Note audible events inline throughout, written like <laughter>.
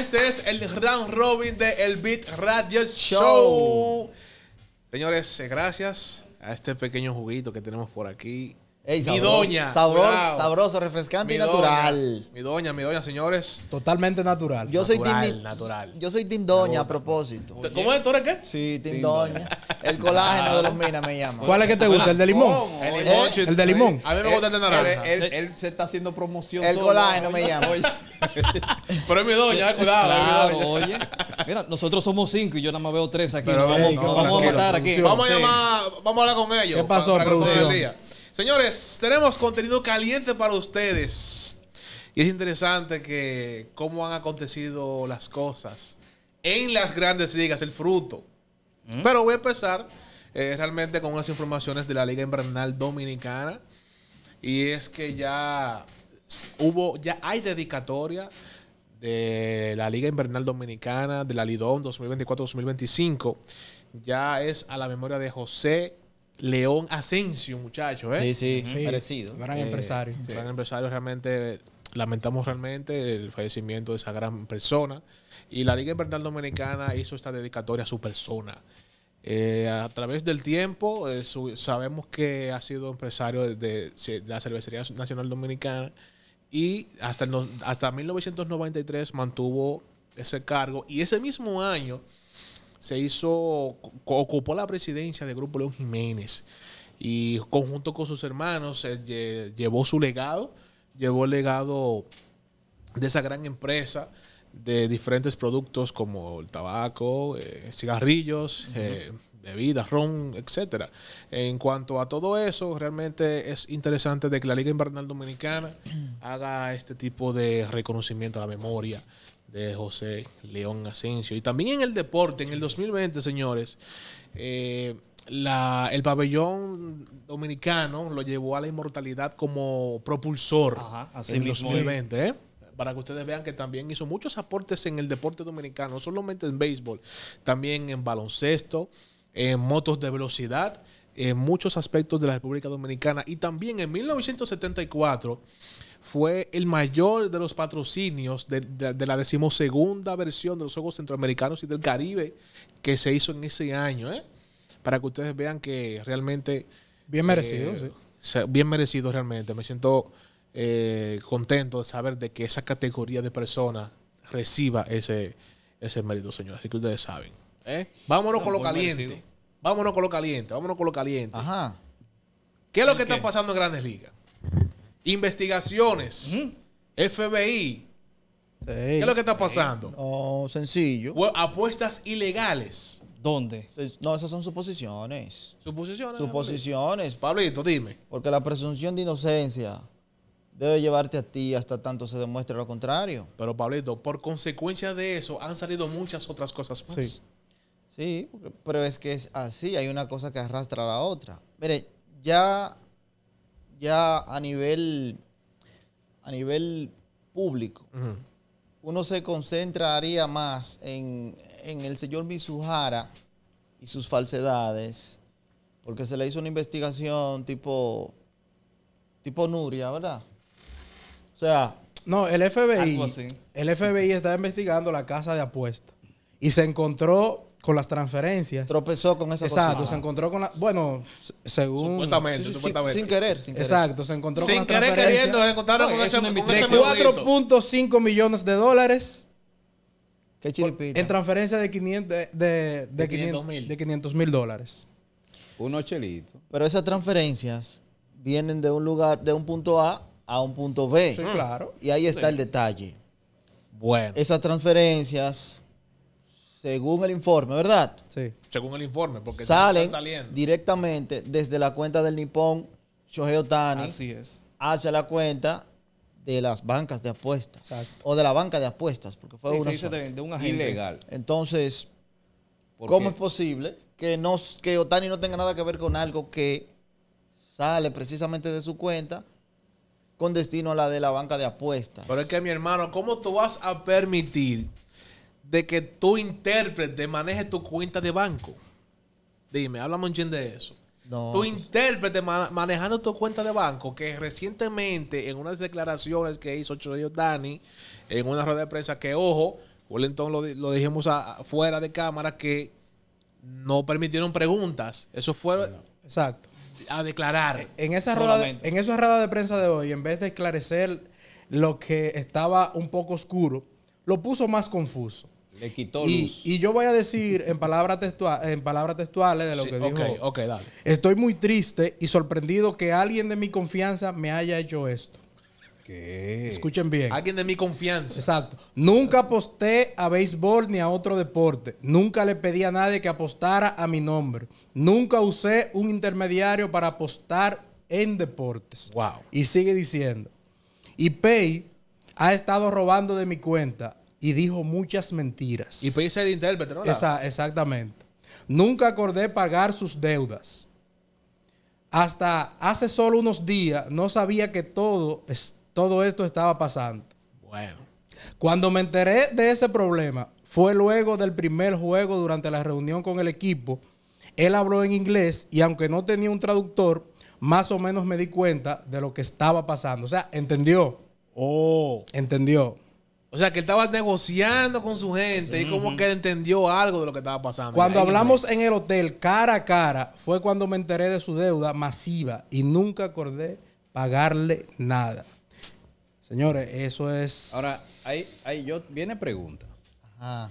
Este es el Grand robin de El Beat Radio Show. Señores, eh, gracias a este pequeño juguito que tenemos por aquí mi doña. Sabroso, refrescante y natural. mi doña, mi doña, señores. Totalmente natural. Yo soy Tim. Natural. Yo soy Tim Doña a propósito. ¿Cómo es? ¿Tú eres qué? Sí, Tim, doña. El colágeno de los minas me llama. ¿Cuál es que te gusta? ¿El de limón? ¿Eh? el, de limón. A mí me gusta el de naranja. Él, se está haciendo promoción. El colágeno me llama. <laughs> Pero es mi doña, eh, cuidado. Eh, claro, oye. Mira, nosotros somos cinco y yo nada más veo tres aquí. vamos, a matar aquí. Vamos a llamar, vamos a hablar con ellos. ¿Qué pasó, producción? Señores, tenemos contenido caliente para ustedes. Y es interesante que cómo han acontecido las cosas en las grandes ligas, el fruto. Mm. Pero voy a empezar eh, realmente con unas informaciones de la Liga Invernal Dominicana. Y es que ya hubo, ya hay dedicatoria de la Liga Invernal Dominicana, de la Lidón 2024-2025. Ya es a la memoria de José León Asensio, muchachos, ¿eh? Sí, sí, sí parecido. Gran eh, empresario. Gran empresario, realmente. Lamentamos realmente el fallecimiento de esa gran persona. Y la Liga Invernal Dominicana hizo esta dedicatoria a su persona. Eh, a través del tiempo, eh, sabemos que ha sido empresario de, la Cervecería Nacional Dominicana y hasta, hasta 1993 mantuvo ese cargo y ese mismo año se hizo, ocupó la presidencia del Grupo León Jiménez y conjunto con sus hermanos llevó su legado, llevó el legado de esa gran empresa de diferentes productos como el tabaco, eh, cigarrillos, eh, bebidas, ron, etcétera. En cuanto a todo eso, realmente es interesante de que la Liga Invernal Dominicana haga este tipo de reconocimiento a la memoria de José León Asensio. Y también en el deporte, en el 2020, señores, eh, el pabellón dominicano lo llevó a la inmortalidad como propulsor en el 2020. ¿eh? Para que ustedes vean que también hizo muchos aportes en el deporte dominicano, no solamente en béisbol, también en baloncesto, en motos de velocidad, en muchos aspectos de la República Dominicana. Y también en 1974 fue el mayor de los patrocinios de, de, la decimosegunda versión de los Juegos Centroamericanos y del Caribe que se hizo en ese año, ¿eh? para que ustedes vean que realmente... Bien eh, merecido, Bien merecido realmente. Me siento eh, contento de saber de que esa categoría de personas reciba ese, ese mérito, señor. Así que ustedes saben. ¿eh? Vámonos con lo caliente. Vámonos con lo caliente. Vámonos con lo caliente. Ajá. ¿Qué es lo que está pasando en Grandes Ligas? investigaciones, FBI. ¿Qué es lo que está pasando? No, sencillo. apuestas ilegales. ¿Dónde? No, esas son suposiciones. ¿Suposiciones? Suposiciones. Pablito, dime. Porque la presunción de inocencia debe llevarte a ti hasta tanto se demuestre lo contrario. Pero Pablito, por consecuencia de eso han salido muchas otras cosas más. Sí. Sí, pero es que es así, hay una cosa que arrastra a la otra. Mire, ya ya a nivel, a nivel público, uno se concentraría más en, el señor Mizuhara y sus falsedades, porque se le hizo una investigación tipo, tipo Nuria, ¿verdad? O sea... No, el FBI, el FBI está investigando la casa de apuestas y se encontró con las transferencias. Tropezó con esa Exacto, se encontró con la. Bueno, según. Supuestamente, Sin, querer, sin, querer, Exacto, se encontró sin con querer Sin querer queriendo, se encontraron con, ese, con ese, 4.5 millones de dólares. Qué chiripita. En transferencia de 500 de, de, de, 500 mil dólares. Uno chelito Pero esas transferencias vienen de un lugar, de un punto A a un punto B. Sí, claro. Y ahí está el detalle. Bueno. Esas transferencias según el informe, ¿verdad? Sí. Según el informe, porque sale directamente desde la cuenta del Nippon Shohei Otani Así es. hacia la cuenta de las bancas de apuestas Exacto. o de la banca de apuestas, porque fue de, un agente ilegal. Entonces, ¿cómo es posible que que Otani no tenga nada que ver con algo que sale precisamente de su cuenta? con destino a la de la banca de apuestas. Pero es que mi hermano, ¿cómo tú vas a permitir de que tu intérprete maneje tu cuenta de banco. Dime, háblame un de eso. tu pues. intérprete manejando tu cuenta de banco, que recientemente en unas declaraciones que hizo días Dani, en una rueda de prensa, que ojo, Wellington lo, lo dijimos fuera de cámara, que no permitieron preguntas. Eso fue exacto. a declarar. E-, en en esa rueda de prensa de hoy, en vez de esclarecer lo que estaba un poco oscuro, lo puso más confuso. Le quitó y, Y yo voy a decir en palabras textuales de lo que dijo. dale. Estoy muy triste y sorprendido que alguien de mi confianza me haya hecho esto. Escuchen bien. Alguien de mi confianza. Exacto. Nunca aposté a béisbol ni a otro deporte. Nunca le pedí a nadie que apostara a mi nombre. Nunca usé un intermediario para apostar en deportes. Wow. Y sigue diciendo. Y Pay ha estado robando de mi cuenta y dijo muchas mentiras. Y pedí ser intérprete, ¿no? exactamente. Nunca acordé pagar sus deudas. Hasta hace solo unos días no sabía que todo, es, todo esto estaba pasando. Bueno. Cuando me enteré de ese problema, fue luego del primer juego durante la reunión con el equipo. Él habló en inglés y aunque no tenía un traductor, más o menos me di cuenta de lo que estaba pasando. O sea, entendió. Oh. Entendió. O sea, que él estaba negociando con su gente y como que entendió algo de lo que estaba pasando. Cuando hablamos en el hotel cara a cara, fue cuando me enteré de su deuda masiva y nunca acordé pagarle nada. Señores, eso es. Ahora, ahí, ahí yo viene pregunta. Ajá.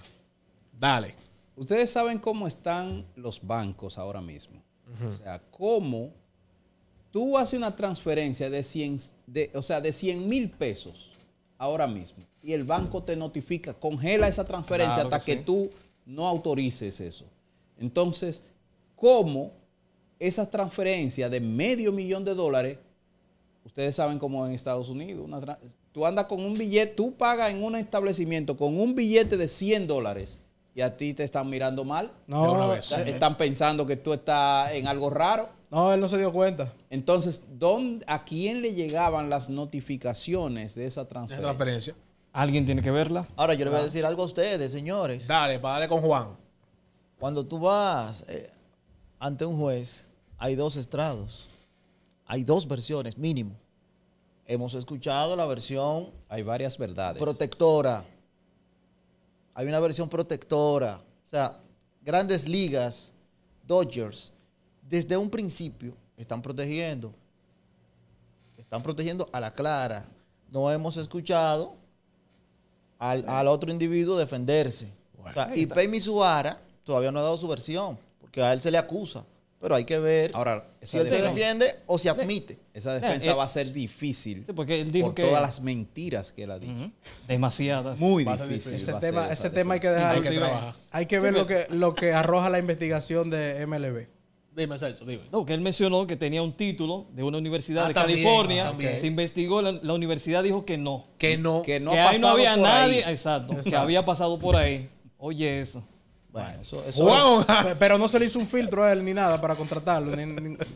Dale. Ustedes saben cómo están los bancos ahora mismo. O sea, cómo tú haces una transferencia de 100, de, o sea, de 100 mil pesos ahora mismo y el banco te notifica, congela esa transferencia hasta que, tú no autorices eso. Entonces, ¿cómo esas transferencias de medio millón de dólares, ustedes saben cómo en Estados Unidos, tú andas con un billete, tú pagas en un establecimiento con un billete de 100 dólares y a ti te están mirando mal. No, están, están pensando que tú estás en algo raro. No, él no se dio cuenta. Entonces, ¿dónde, ¿a quién le llegaban las notificaciones de esa transferencia? ¿Alguien tiene que verla? Ahora, yo le voy a ah. decir algo a ustedes, señores. Dale, para darle con Juan. Cuando tú vas eh, ante un juez, hay dos estrados. Hay dos versiones, mínimo. Hemos escuchado la versión... Hay varias verdades. Protectora. Hay una versión protectora. O sea, grandes ligas, Dodgers, desde un principio están protegiendo. Están protegiendo a la clara. No hemos escuchado al, otro individuo defenderse. y Pei Suara todavía no ha dado su versión, porque a él se le acusa. Pero hay que ver Ahora, si él se defiende o se admite. Esa defensa eh, eh. va a ser difícil. porque él dijo por todas las mentiras que él ha dicho. Demasiadas. Muy difícil. Ese, tema, ese tema, hay que dejar. Hay que, trabajar. Hay que ver lo que, lo que arroja la investigación de MLB. Dime, Celso, dime. No, que él mencionó que tenía un título de una universidad ah, de California. Ah, se investigó, la, universidad dijo que no. Que no. Que no, ahí no había nadie. Exacto, Que había pasado por ahí. Oye, eso. <laughs> pero no se le hizo un filtro a él ni nada para contratarlo.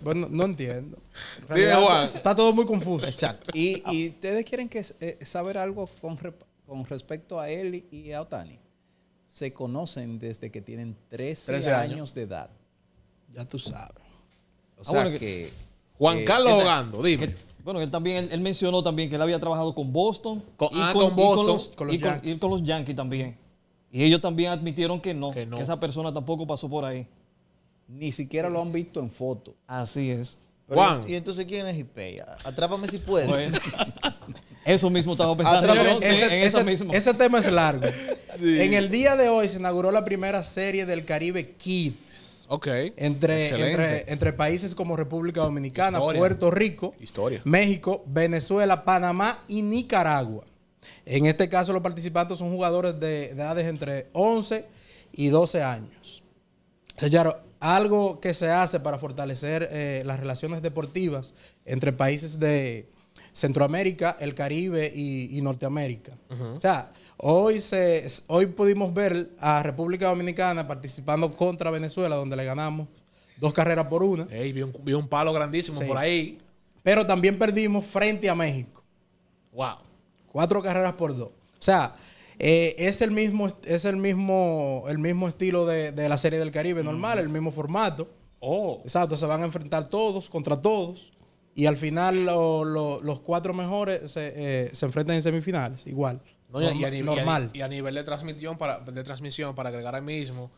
bueno, no entiendo. Está todo muy confuso. Exacto. Y, ustedes quieren eh, saber algo con, respecto a él y a Otani. Se conocen desde que tienen 13, años de edad. Ya tú sabes. O ah, sea que, Juan Carlos jugando, dime. bueno, él también, él, mencionó también que él había trabajado con Boston. Con, y ah, con, Boston. Y con, los, Yankees. también. Y ellos también admitieron que no, que esa persona tampoco pasó por ahí. Ni siquiera lo han visto en foto. Así es. ¿Y entonces quién es Ipeya, Atrápame si puedes. Pues, <laughs> eso mismo estaba pensando. ese, ese tema es largo. En el día de hoy se inauguró la primera serie del Caribe Kid entre, entre, países como República Dominicana, Puerto Rico, México, Venezuela, Panamá y Nicaragua. En este caso, los participantes son jugadores de edades entre 11 y 12 años. Señor, algo que se hace para fortalecer eh, las relaciones deportivas entre países de, Centroamérica, el Caribe y, Norteamérica. O sea, hoy, se, hoy pudimos ver a República Dominicana participando contra Venezuela, donde le ganamos dos carreras por una. vi, un, palo grandísimo por ahí. Pero también perdimos frente a México. Wow. Cuatro carreras por dos. O sea, eh, es el mismo, es el mismo, el mismo estilo de, la serie del Caribe normal, el mismo formato. Oh. Exacto, se van a enfrentar todos contra todos. Y al final los cuatro mejores se, eh, se, enfrentan en semifinales, igual. y, normal. Y a, nivel, de transmisión, para, de transmisión, para agregar ahí mismo,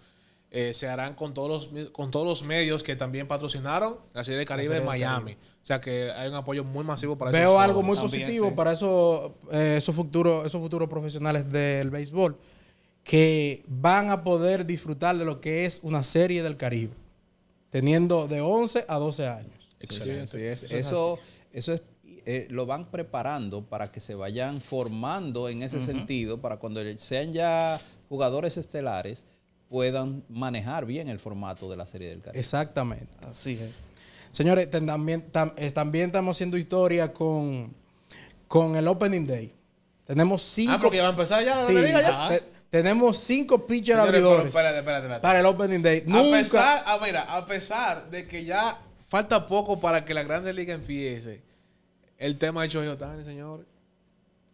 eh, se harán con todos, los, con todos los medios que también patrocinaron la Serie del Caribe de Miami. O sea que hay un apoyo muy masivo para Veo algo muy positivo para eh, esos, esos, futuros, esos futuros profesionales del béisbol que van a poder disfrutar de lo que es una Serie del Caribe, teniendo de 11 a 12 años eso, eso es, eh, lo van preparando para que se vayan formando en ese sentido, para cuando sean ya jugadores estelares, puedan manejar bien el formato de la Serie del Caribe. Exactamente. Así es. Señores, también, eh, también estamos haciendo historia con, con el Opening Day. Tenemos cinco. Ah, porque va a empezar ya. ya. tenemos cinco pitchers abridores. Para el Opening Day. Nunca... Ah, a pesar de que ya falta poco para que la Grande Liga empiece. El tema de yo señor señores.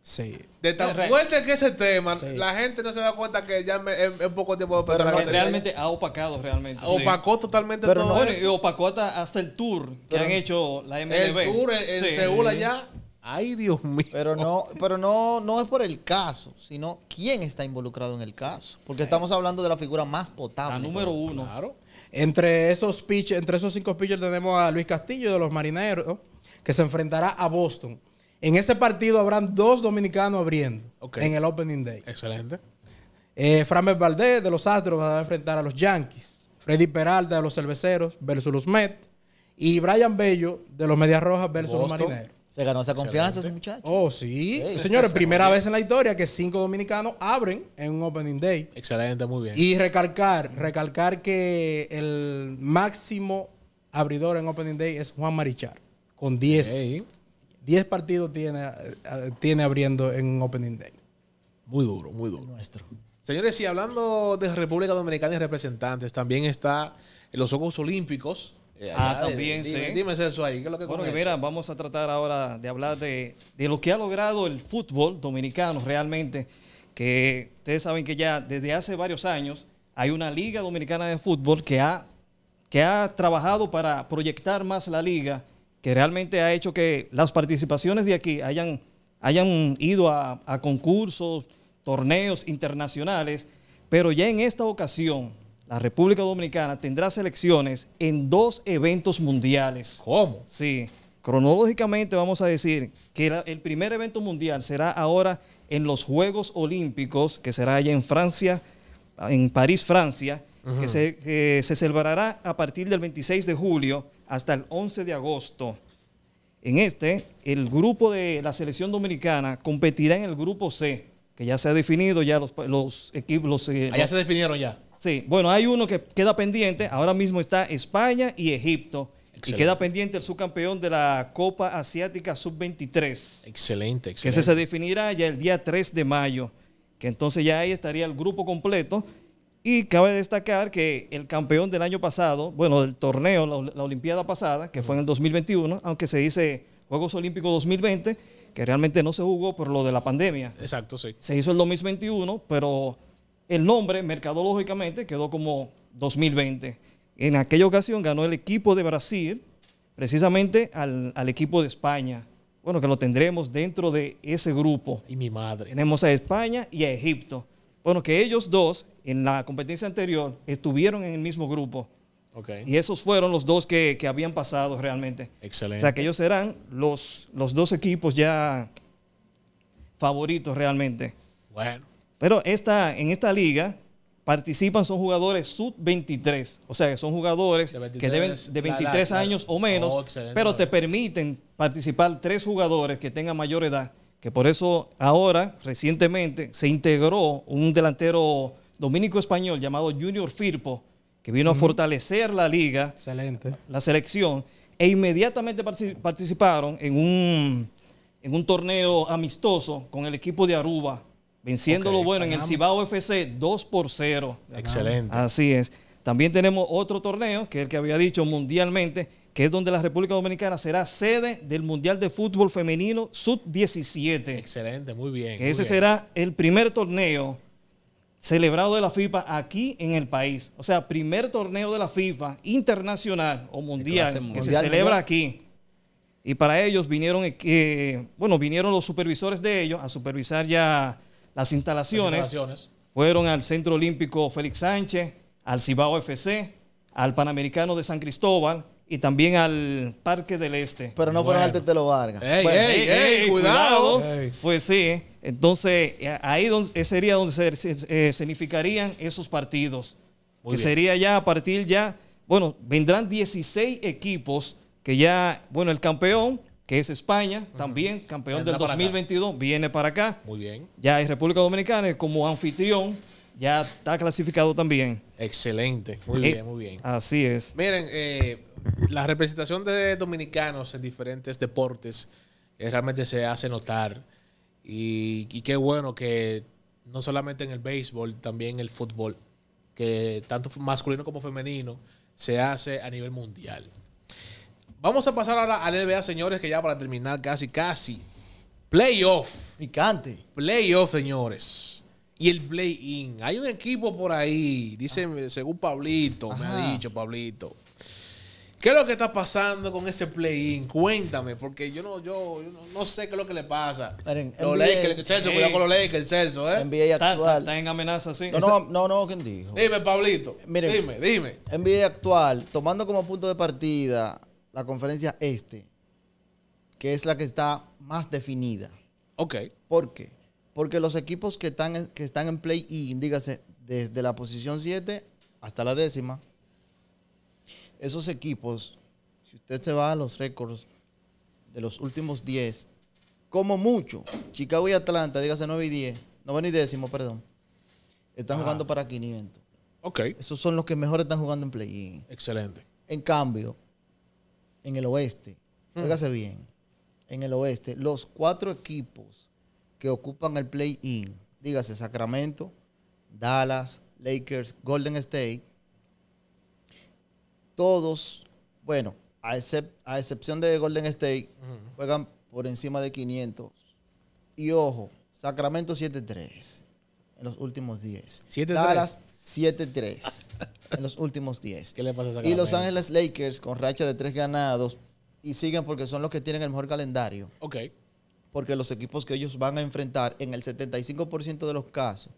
Sí. De tan fuerte que ese tema, la gente no se da cuenta que ya en, poco tiempo de pasar. realmente ha opacado, realmente. Opacó totalmente Pero todo. bueno, y opacó hasta, el tour que han hecho la MLB. El tour en, Seúl allá. Ay, Dios mío. Pero no, pero no, no es por el caso, sino quién está involucrado en el caso. Porque estamos hablando de la figura más potable. La número uno. Claro. Entre esos entre esos cinco pitchers tenemos a Luis Castillo de los Marineros, que se enfrentará a Boston. En ese partido habrán dos dominicanos abriendo en el Opening Day. Excelente. Eh, Fran Valdez de los Astros va a enfrentar a los Yankees. Freddy Peralta de los Cerveceros versus los Mets. Y Brian Bello de los Medias Rojas versus los Marineros. Se ganó esa confianza ese muchacho. Oh, sí. Señores, primera vez en la historia que cinco dominicanos abren en un opening day. Excelente, muy bien. Y recalcar, recalcar que el máximo abridor en opening day es Juan Marichar, con 10. partidos tiene, eh, tiene abriendo en opening day. Muy duro, muy duro. Señores, y hablando de República Dominicana y representantes, también está en los Juegos Olímpicos eh, ah, también, eh, sí. Dime eso ahí, ¿qué es lo que Bueno, que mira, vamos a tratar ahora de hablar de, lo que ha logrado el fútbol dominicano realmente, que ustedes saben que ya desde hace varios años hay una liga dominicana de fútbol que ha, que ha trabajado para proyectar más la liga, que realmente ha hecho que las participaciones de aquí hayan, hayan ido a, a concursos, torneos internacionales, pero ya en esta ocasión la República Dominicana tendrá selecciones en dos eventos mundiales. ¿Cómo? Sí. Cronológicamente vamos a decir que el primer evento mundial será ahora en los Juegos Olímpicos, que será allá en Francia, en París, Francia, que, se, celebrará a partir del 26 de julio hasta el 11 de agosto. En este, el grupo de la selección dominicana competirá en el grupo C, que ya se ha definido, ya los, equipos... Eh, ah, ¿Ya Allá se definieron ya. Sí, bueno, hay uno que queda pendiente. Ahora mismo está España y Egipto. Y queda pendiente el subcampeón de la Copa Asiática Sub-23. Excelente, excelente. Que se definirá ya el día 3 de mayo. Que entonces ya ahí estaría el grupo completo. Y cabe destacar que el campeón del año pasado, bueno, del torneo, la, Olimpiada pasada, que fue en el 2021, aunque se dice Juegos Olímpicos 2020, que realmente no se jugó por lo de la pandemia. Exacto, sí. Se hizo el 2021, pero el nombre, mercadológicamente, quedó como 2020. En aquella ocasión ganó el equipo de Brasil, precisamente al, equipo de España. Bueno, que lo tendremos dentro de ese grupo. Y mi madre. Tenemos a España y a Egipto. Bueno, que ellos dos, en la competencia anterior, estuvieron en el mismo grupo. Okay. Y esos fueron los dos que, habían pasado realmente. Excelente. O sea, que ellos serán los, los dos equipos ya favoritos realmente. Bueno. Pero esta, en esta liga participan son jugadores sub-23, o sea que son jugadores que deben de 23 años o menos, oh, pero te permiten participar tres jugadores que tengan mayor edad, que por eso ahora recientemente se integró un delantero dominico español llamado Junior Firpo, que vino a fortalecer la liga, la selección, e inmediatamente participaron en un, en un torneo amistoso con el equipo de Aruba venciéndolo bueno en el Cibao FC 2 por 0. Excelente. Así es. También tenemos otro torneo, que es el que había dicho mundialmente, que es donde la República Dominicana será sede del Mundial de Fútbol Femenino Sub-17. Excelente, muy bien. ese será el primer torneo celebrado de la FIFA aquí en el país. O sea, primer torneo de la FIFA internacional o mundial que se celebra aquí. Y para ellos vinieron, eh, bueno, vinieron los supervisores de ellos a supervisar ya las instalaciones, fueron al Centro Olímpico Félix Sánchez, al Cibao FC, al Panamericano de San Cristóbal y también al Parque del Este. Pero no fueron al Tetelo Vargas. ¡Ey, ey, ey, cuidado! Pues sí, entonces ahí eh, sería donde se eh, significarían esos partidos. que sería ya a partir ya, bueno, vendrán 16 equipos que ya, bueno, el campeón que es España, también campeón del 2022, viene para acá. Muy bien. Ya es República Dominicana como anfitrión, ya está clasificado también. Excelente, muy eh, bien, muy bien. Así es. Miren, eh, la representación de dominicanos en diferentes deportes eh, realmente se hace notar y, y qué bueno que no solamente en el béisbol, también en el fútbol, que tanto masculino como femenino se hace a nivel mundial. Vamos a pasar ahora al NBA, señores, que ya para terminar casi, casi. Playoff. Picante. Playoff, señores. Y el play-in. Hay un equipo por ahí, dice, ah. según Pablito, me ha dicho Pablito. ¿Qué es lo que está pasando con ese play-in? Cuéntame, porque yo no, yo, no, sé qué es lo que le pasa. los el Celso, cuidado con los Lakers, el Celso, ¿eh? NBA actual. Está, en amenaza, sí. No, no, no, ¿quién dijo? Dime, Pablito. dime, dime. NBA actual, tomando como punto de partida la conferencia este, que es la que está más definida. Ok. ¿Por qué? Porque los equipos que están, que están en play y dígase, desde la posición 7 hasta la décima, esos equipos, si usted se va a los récords de los últimos 10, como mucho, Chicago y Atlanta, dígase 9 y 10, 9 y décimo, perdón, están jugando para 500. Ok. Esos son los que mejor están jugando en play-in. Excelente. En cambio, en el oeste, fíjese hmm. bien, en el oeste, los cuatro equipos que ocupan el play-in, dígase Sacramento, Dallas, Lakers, Golden State, todos, bueno, a, excepción de Golden State, hmm. juegan por encima de 500. Y ojo, Sacramento 7-3 en los últimos 10. 7-3. Dallas 7-3 en los últimos 10. ¿Qué le pasa a Y Los Ángeles Lakers con racha de 3 ganados y siguen porque son los que tienen el mejor calendario. Ok. Porque los equipos que ellos van a enfrentar en el 75% de los casos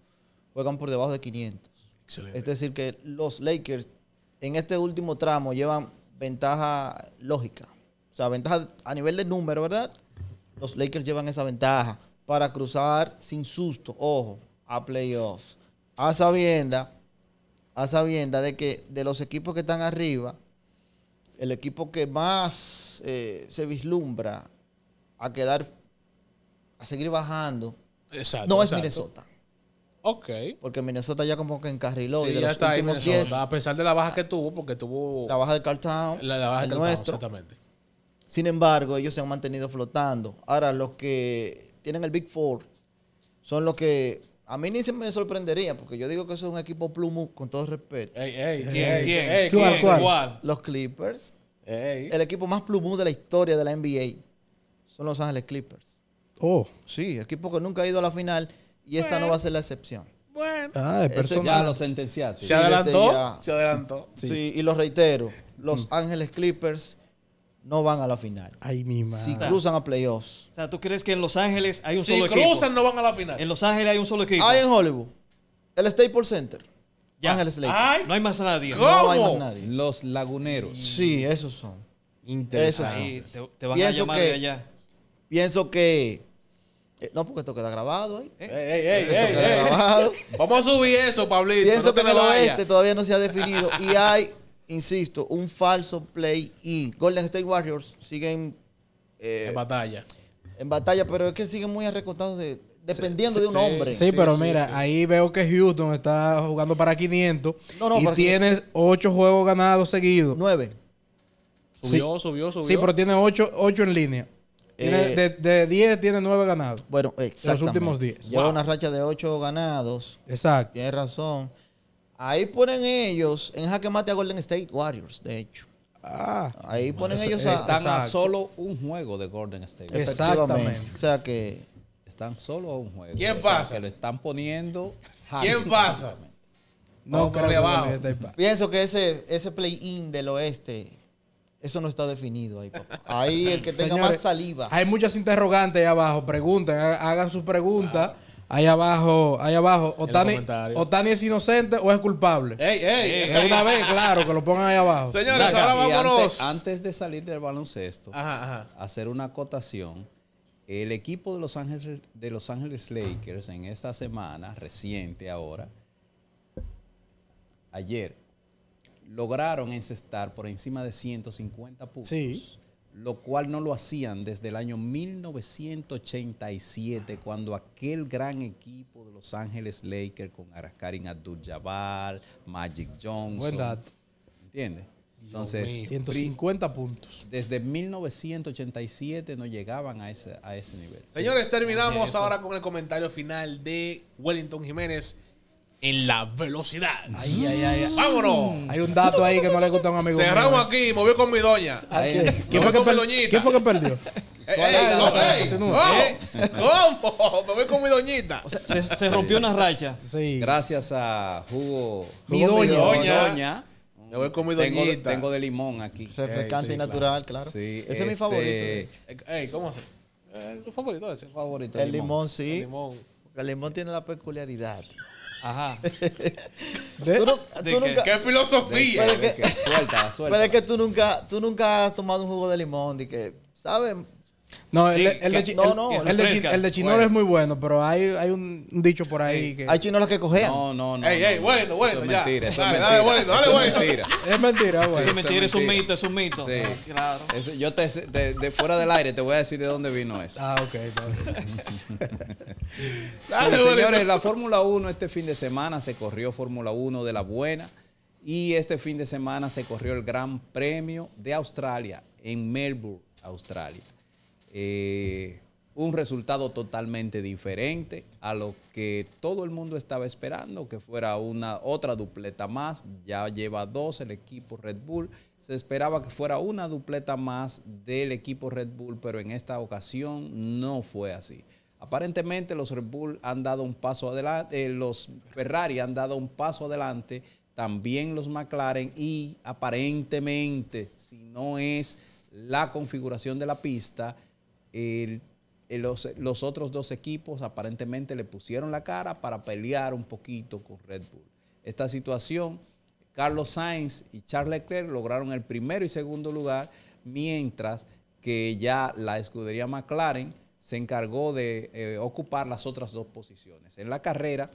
juegan por debajo de 500. Excelente. Es decir, que los Lakers en este último tramo llevan ventaja lógica. O sea, ventaja a nivel de número, ¿verdad? Los Lakers llevan esa ventaja para cruzar sin susto, ojo, a playoffs a sabienda, a sabienda de que de los equipos que están arriba, el equipo que más eh, se vislumbra a quedar, a seguir bajando, no es Minnesota. Ok. Porque Minnesota ya como que encarriló. y ya está ahí A pesar de la baja que tuvo, porque tuvo. La baja de Carltown. La, baja de exactamente. Sin embargo, ellos se han mantenido flotando. Ahora, los que tienen el Big Four son los que a mí ni se me sorprendería, porque yo digo que eso es un equipo plumú con todo respeto. Ey, ¿quién? ¿quién? cuál? Los Clippers. El equipo más plumú de la historia de la NBA son Los Ángeles Clippers. Oh. Sí, equipo que nunca ha ido a la final y esta no va a ser la excepción. Bueno. Ah, ya lo sentenciaste. Se adelantó. se adelantó. sí. y lo reitero. Los mm. Ángeles Clippers no van a la final. Ay, mi madre. Si cruzan a playoffs. O sea, ¿tú crees que en Los Ángeles hay un solo equipo? Si cruzan, no van a la final. En Los Ángeles hay un solo equipo. Hay en Hollywood. El Staples Center. Ángeles Lakers. no hay más nadie. ¿Cómo? No hay más nadie. Los Laguneros. Sí, esos son. Interesante. Te, van a llamar de allá. Pienso que... Eh, no, porque esto queda grabado ahí. Vamos a subir eso, Pablito. Pienso que en el oeste todavía no se ha definido. y hay insisto, un falso play y Golden State Warriors siguen... Eh, en batalla. En batalla, pero es que siguen muy arrecotados dependiendo de un hombre. Sí, pero mira, ahí veo que Houston está jugando para 500 y tiene 8 juegos ganados seguidos. 9. Subió, subió, subió. Sí, pero tiene 8, en línea. Eh, de, 10 tiene 9 ganados. Bueno, exacto. los últimos 10. Lleva una racha de 8 ganados. Exacto. Tienes razón. Ahí ponen ellos en jaque mate a Golden State Warriors, de hecho. Ah, ahí ponen ellos a, están a solo un juego de Golden State. Exactamente. O sea que están solo a un juego. ¿Quién pasa? le están poniendo. ¿Quién pasa? No, creo que Pienso que ese ese play-in del oeste eso no está definido ahí, papá. Ahí el que tenga más saliva. Hay muchas interrogantes ahí abajo. Pregunten, hagan sus preguntas. Ah. Ahí abajo, ahí abajo, o Tani es inocente o es culpable. Eh, ey, una vez, claro, que lo pongan ahí abajo. Señores, ahora vámonos. Antes, de salir del baloncesto, hacer una acotación. El equipo de Los Ángeles, de Los Ángeles Lakers en esta semana, reciente ahora, ayer, lograron encestar por encima de 150 puntos. Sí lo cual no lo hacían desde el año 1987, cuando aquel gran equipo de Los Ángeles Lakers con Araskarin abdul Jabal, Magic Johnson. Buen ¿Entiendes? Entonces, 150 puntos. Desde 1987 no llegaban a a ese nivel. Señores, terminamos ahora con el comentario final de Wellington Jiménez en la velocidad. Ay, ay, ay. Vámonos. Hay un dato ahí que no le gusta a un amigo. Cerramos mío. aquí, movió con mi doña. Ah, ¿Quién, fue que per... fue que perdió? <laughs> Eh, eh, ey, ey, no, ey, ¿Eh? no, ¿Cómo? Me voy con mi doñita. O sea, se, se, rompió una racha. Sí. Gracias a Jugo. Mi doña. Mi doña. Me voy con mi doñita. Tengo tengo de limón aquí. Refrescante y natural, claro. Sí, ese es mi este, favorito. Ey, ¿cómo? ¿Tu favorito ese? Favorito. El limón, sí. El limón. El limón tiene la peculiaridad Ajá. <laughs> qué? filosofía? suelta, suelta. pero es que tú nunca, tú nunca has tomado un jugo de limón. que, ¿sabes? No, el, de, no, chinolo es muy bueno, pero hay, hay un dicho por ahí que... Hay chinolos que cojean. No, no, no. Ey, ey, bueno, bueno, ya. es Mentira, es mentira. Dale, Es mentira, bueno. Sí, es mentira, es un mito, es un mito. Sí. Claro. yo te, de, fuera del aire te voy a decir de dónde vino eso. Ah, ok. <laughs> señores, la Fórmula 1 este fin de semana se corrió Fórmula 1 de la buena y este fin de semana se corrió el Gran Premio de Australia en Melbourne, Australia. Eh, un resultado totalmente diferente a lo que todo el mundo estaba esperando, que fuera una otra dupleta más. Ya lleva dos el equipo Red Bull. Se esperaba que fuera una dupleta más del equipo Red Bull, pero en esta ocasión no fue así. Aparentemente los Red Bull han dado un paso adelante, eh, los Ferrari han dado un paso adelante, también los McLaren y aparentemente, si no es la configuración de la pista, los, otros dos equipos aparentemente le pusieron la cara para pelear un poquito con Red Bull. Esta situación, Carlos Sainz y Charles Leclerc lograron el primero y segundo lugar, mientras que ya la escudería McLaren se encargó de eh, ocupar las otras dos posiciones. En la carrera,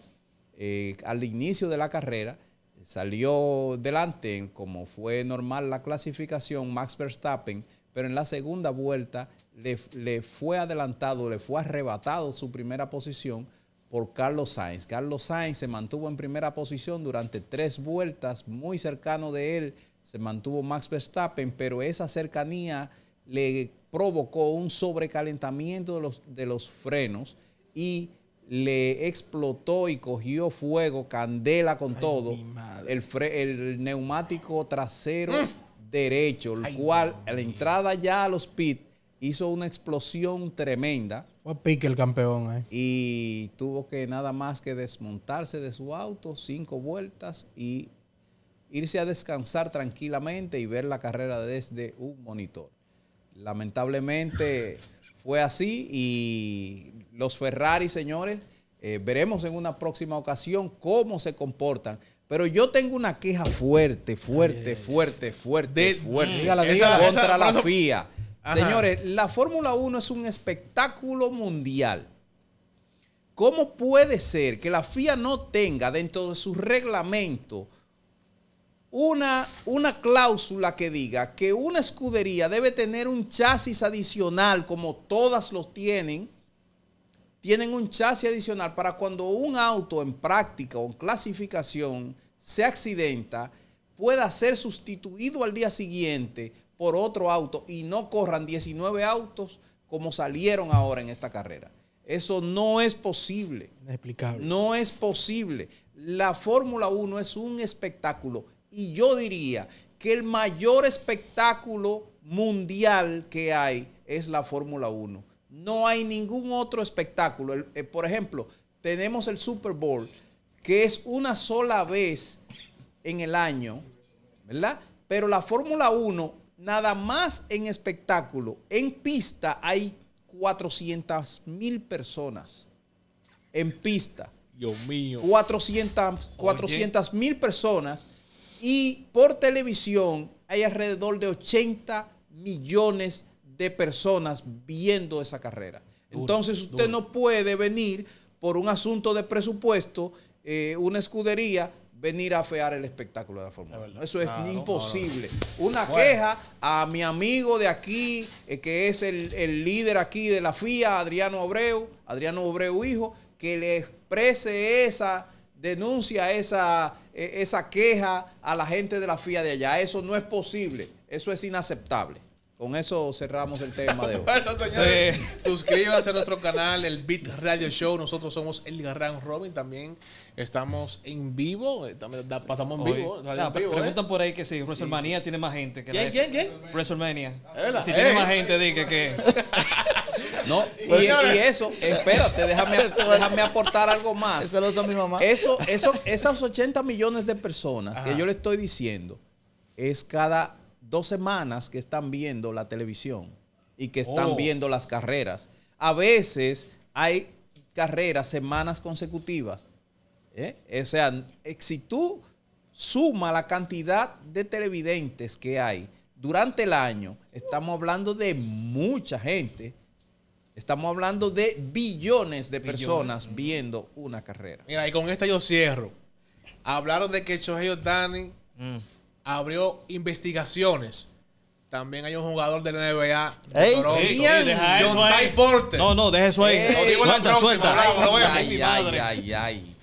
eh, al inicio de la carrera, salió delante, como fue normal la clasificación, Max Verstappen pero en la segunda vuelta le, fue adelantado, le fue arrebatado su primera posición por Carlos Sainz. Carlos Sainz se mantuvo en primera posición durante tres vueltas, muy cercano de él se mantuvo Max Verstappen, pero esa cercanía le provocó un sobrecalentamiento de los, de los frenos y le explotó y cogió fuego, candela con todo. El, neumático trasero mm derecho, el cual a la entrada ya a los pit hizo una explosión tremenda. Fue pique el campeón ahí. Eh. Y tuvo que nada más que desmontarse de su auto, cinco vueltas y irse a descansar tranquilamente y ver la carrera desde un monitor. Lamentablemente <laughs> fue así y los Ferrari, señores, eh, veremos en una próxima ocasión cómo se comportan pero yo tengo una queja fuerte, fuerte, fuerte, fuerte, fuerte. contra la FIA. Señores, la Fórmula 1 es un espectáculo mundial. ¿Cómo puede ser que la FIA no tenga dentro de su reglamento una, una cláusula que diga que una escudería debe tener un chasis adicional como todas los tienen? tienen un chasis adicional para cuando un auto en práctica o en clasificación se accidenta, pueda ser sustituido al día siguiente por otro auto y no corran 19 autos como salieron ahora en esta carrera. Eso no es posible. Inexplicable. No es posible. La Fórmula 1 es un espectáculo y yo diría que el mayor espectáculo mundial que hay es la Fórmula 1. No hay ningún otro espectáculo. Eh, por ejemplo, tenemos el Super Bowl, que es una sola vez en el año, ¿verdad? Pero la Fórmula 1, nada más en espectáculo, en pista hay 400 mil personas. En pista. Dios mío. 400 mil personas. Y por televisión hay alrededor de 80 millones de personas viendo esa carrera. Entonces usted no puede venir por un asunto de presupuesto, eh, una escudería, venir a afear el espectáculo de la Fórmula 1. Eso es ah, imposible. Una queja a mi amigo de aquí, eh, que es el, líder aquí de la FIA, Adriano Abreu, Adriano Abreu hijo, que le exprese esa denuncia, esa, eh, esa queja a la gente de la FIA de allá. Eso no es posible, eso es inaceptable. Con eso cerramos el tema de hoy. <laughs> bueno, señores, suscríbase a nuestro canal, el Beat Radio Show. Nosotros somos El Garran Robin. También estamos en vivo. Eh, pasamos en vivo. preguntan ¿eh? por ahí que sí, WrestleMania tiene más gente que ¿Quién, quién, quién? WrestleMania. Si tiene eh. más gente, di que. No, <laughs> y, y, eso, espérate, déjame, <laughs> déjame aportar algo más. Eso lo hizo mi mamá. Eso, esas 80 millones de personas que yo le estoy diciendo es cada dos semanas que están viendo la televisión y que están oh. viendo las carreras. A veces hay carreras, semanas consecutivas. ¿eh? O sea, si tú sumas la cantidad de televidentes que hay durante el año, estamos hablando de mucha gente. Estamos hablando de billones de personas viendo una carrera. Mira, y con esta yo cierro. Hablaron de que Shohei Dani abrió investigaciones. También hay un jugador del NBA. De Ey, deja eso ahí. No, no, deja eso ahí. suelta, suelta. ay, ay, ay, ay.